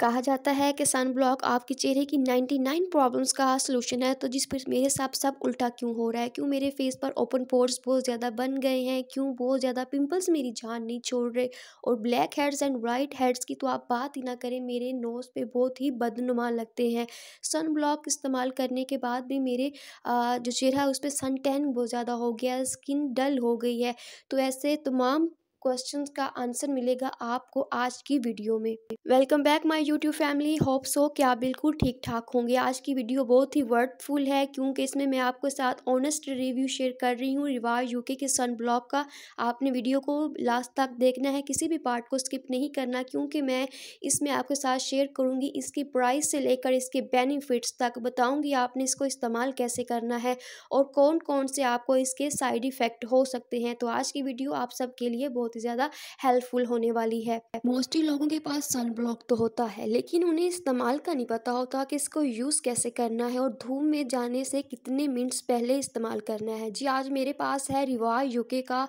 कहा जाता है कि सन ब्लॉक आपके चेहरे की 99 प्रॉब्लम्स का सलूशन है तो जिस पर मेरे साथ सब उल्टा क्यों हो रहा है क्यों मेरे फेस पर ओपन पोर्स बहुत ज़्यादा बन गए हैं क्यों बहुत ज़्यादा पिंपल्स मेरी जान नहीं छोड़ रहे और blackheads and white whiteheads की तो आप बात ही ना करें मेरे नोज़ पे बहुत ही बदनुमा लगते हैं सन ब्लॉक इस्तेमाल करने के बाद भी मेरे जो चेहरा है उस पर सन टैन बहुत ज़्यादा हो गया स्किन डल हो गई है तो ऐसे तमाम क्वेश्चंस का आंसर मिलेगा आपको आज की वीडियो में welcome back my YouTube family hope so कि आप बिल्कुल ठीक ठाक होंगे आज की वीडियो बहुत ही वर्थफुल है क्योंकि इसमें मैं आपके साथ ऑनेस्ट रिव्यू शेयर कर रही हूँ रिवाज यूके के सन ब्लॉग का आपने वीडियो को लास्ट तक देखना है किसी भी पार्ट को स्किप नहीं करना क्योंकि मैं इसमें आपके साथ शेयर करूँगी इसकी प्राइस से लेकर इसके बेनिफिट्स तक बताऊँगी आपने इसको इस्तेमाल कैसे करना है और कौन कौन से आपको इसके साइड इफ़ेक्ट हो सकते हैं तो आज की वीडियो आप सबके लिए बहुत बहुत ही ज़्यादा हेल्पफुल होने वाली है मोस्टली लोगों के पास सनब्लॉक तो होता है लेकिन उन्हें इस्तेमाल का नहीं पता होता कि इसको यूज़ कैसे करना है और धूप में जाने से कितने मिनट्स पहले इस्तेमाल करना है जी आज मेरे पास है रिवा यूके का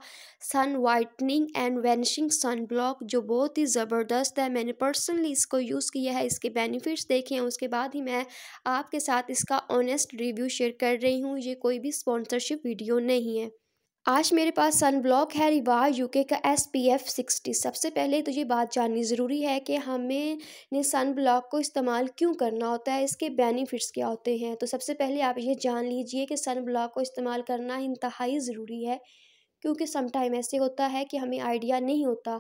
sun whitening and vanishing block जो बहुत ही ज़बरदस्त है मैंने पर्सनली इसको यूज़ किया है इसके बेनिफिट्स देखे हैं उसके बाद ही मैं आपके साथ इसका ऑनेस्ट रिव्यू शेयर कर रही हूँ ये कोई भी स्पॉन्सरशिप वीडियो नहीं है आज मेरे पास सन ब्लॉक है रिवा यूके का एस पी एफ सिक्सटी सबसे पहले तो ये बात जाननी ज़रूरी है कि हमें ने सन ब्लॉक को इस्तेमाल क्यों करना होता है इसके बेनिफिट्स क्या होते हैं तो सबसे पहले आप ये जान लीजिए कि सन ब्लॉक को इस्तेमाल करना इंतहाई ज़रूरी है क्योंकि समटाइम ऐसे होता है कि हमें आइडिया नहीं होता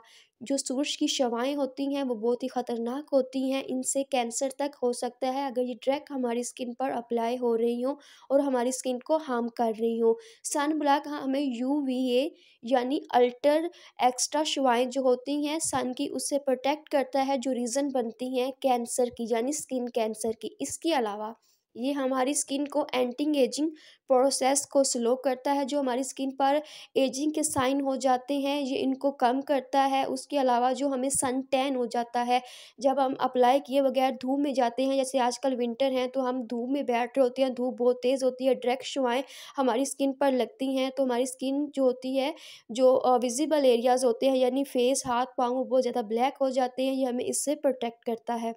जो सूर्य की शवाएँ होती हैं वो बहुत ही ख़तरनाक होती हैं इनसे कैंसर तक हो सकता है अगर ये ड्रैक हमारी स्किन पर अप्लाई हो रही हो और हमारी स्किन को हार्म कर रही हो सन ब्लॉक हमें यू वी ए यानी अल्टर एक्स्ट्रा शवाएँ जो होती हैं सन की उससे प्रोटेक्ट करता है जो रीज़न बनती हैं कैंसर की यानी स्किन कैंसर की इसके अलावा ये हमारी स्किन को एंटिंग एजिंग प्रोसेस को स्लो करता है जो हमारी स्किन पर एजिंग के साइन हो जाते हैं ये इनको कम करता है उसके अलावा जो हमें सन टैन हो जाता है जब हम अप्लाई किए बगैर धूप में जाते हैं जैसे आजकल विंटर हैं तो हम धूप में बैठ रहे होते हैं धूप बहुत तेज़ होती है डायरेक्ट शुआएँ हमारी स्किन पर लगती हैं तो हमारी स्किन जो होती है जो विजिबल एरियाज़ होते हैं यानी फेस हाथ पाँव बहुत ज़्यादा ब्लैक हो जाते हैं ये हमें इससे प्रोटेक्ट करता है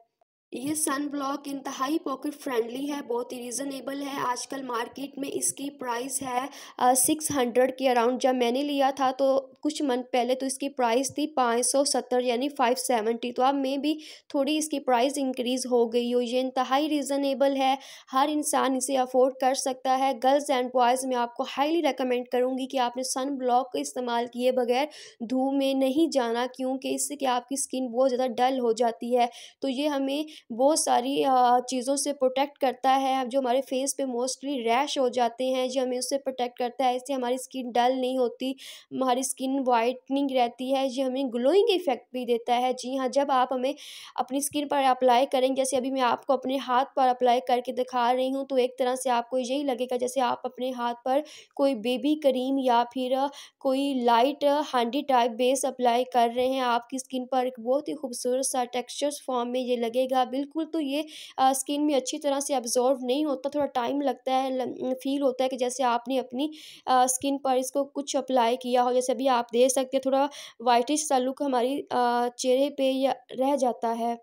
ये सन ब्लॉक इंतहाई पॉकेट फ्रेंडली है बहुत ही रीज़नेबल है आजकल मार्केट में इसकी प्राइस है सिक्स हंड्रेड के अराउंड जब मैंने लिया था तो कुछ मंथ पहले तो इसकी प्राइस थी पाँच सौ सत्तर यानी फाइव सेवेंटी तो अब मे भी थोड़ी इसकी प्राइस इंक्रीज़ हो गई हो ये इंतहाई रीज़नेबल है हर इंसान इसे अफोर्ड कर सकता है गर्ल्स एंड बॉयज़ मैं आपको हाईली रिकमेंड करूँगी कि आपने सन ब्लॉक का इस्तेमाल किए बगैर धूप में नहीं जाना क्योंकि इससे कि आपकी स्किन बहुत ज़्यादा डल हो जाती है तो ये हमें बहुत सारी चीज़ों से प्रोटेक्ट करता है जो हमारे फेस पे मोस्टली रैश हो जाते हैं जो हमें उससे प्रोटेक्ट करता है इससे हमारी स्किन डल नहीं होती हमारी स्किन स्किन वाइटनिंग रहती है ये हमें ग्लोइंग इफेक्ट भी देता है जी हाँ जब आप हमें अपनी स्किन पर अप्लाई करेंगे जैसे अभी मैं आपको अपने हाथ पर अप्लाई करके दिखा रही हूँ तो एक तरह से आपको यही लगेगा जैसे आप अपने हाथ पर कोई बेबी क्रीम या फिर कोई लाइट हांडी टाइप बेस अप्लाई कर रहे हैं आपकी स्किन पर एक बहुत ही खूबसूरत सा टेक्स्चर फॉर्म में ये लगेगा बिल्कुल तो ये आ, स्किन में अच्छी तरह से अब्जॉर्व नहीं होता थोड़ा टाइम लगता है फील होता है कि जैसे आपने अपनी आ, स्किन पर इसको कुछ अप्लाई किया हो जैसे अभी आप दे सकते हैं थोड़ा वाइटिश सा लुक हमारी चेहरे पे या रह जाता है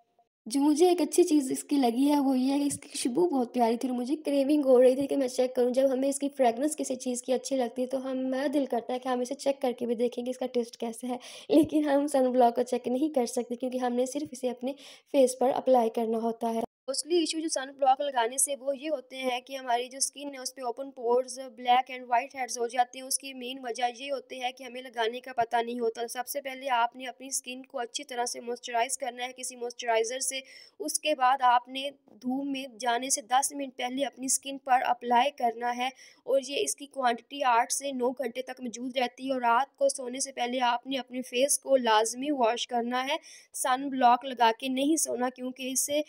जो मुझे एक अच्छी चीज़ इसकी लगी है वो ये है कि इसकी खुशबू बहुत प्यारी थी और मुझे क्रेविंग हो रही थी कि मैं चेक करूँ जब हमें इसकी फ्रेगनेंस किसी चीज़ की अच्छी लगती है तो हम मेरा दिल करता है कि हम इसे चेक करके भी देखेंगे इसका टेस्ट कैसा है लेकिन हम सन ब्लॉक को चेक नहीं कर सकते क्योंकि हमने सिर्फ इसे अपने फेस पर अप्लाई करना होता है मोस्टली इशू जो सन ब्लॉक लगाने से वो ये होते हैं कि हमारी जो स्किन है उस पर open pores black and white heads हो जाते हैं उसकी मेन वजह ये होती है कि हमें लगाने का पता नहीं होता सबसे पहले आपने अपनी स्किन को अच्छी तरह से मॉइस्चराइज करना है किसी मॉइस्चराइज़र से उसके बाद आपने धूप में जाने से दस मिनट पहले अपनी स्किन पर अप्लाई करना है और ये इसकी क्वान्टिटी आठ से नौ घंटे तक मौजूद रहती है और रात को सोने से पहले आपने अपने फेस को लाजमी वॉश करना है सन ब्लॉक लगा के नहीं सोना क्योंकि इससे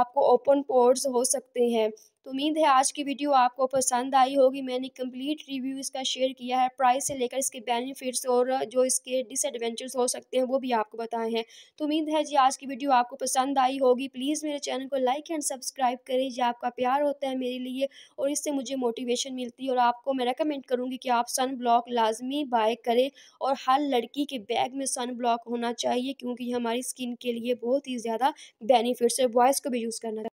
आप आपको ओपन पोर्ट्स हो सकते हैं तो उम्मीद है आज की वीडियो आपको पसंद आई होगी मैंने कंप्लीट रिव्यू इसका शेयर किया है प्राइस से लेकर इसके बेनिफिट्स और जो इसके डिसएडवेंचर्स हो सकते हैं वो भी आपको बताए हैं तो उम्मीद है जी आज की वीडियो आपको पसंद आई होगी प्लीज़ मेरे चैनल को लाइक एंड सब्सक्राइब करें ये आपका प्यार होता है मेरे लिए और इससे मुझे मोटिवेशन मिलती है और आपको मैं रिकमेंड करूँगी कि आप सन ब्लॉक लाजमी बाय करें और हर लड़की के बैग में सन ब्लॉक होना चाहिए क्योंकि हमारी स्किन के लिए बहुत ही ज़्यादा बेनिफिट्स है बॉयज़ को भी यूज़ करना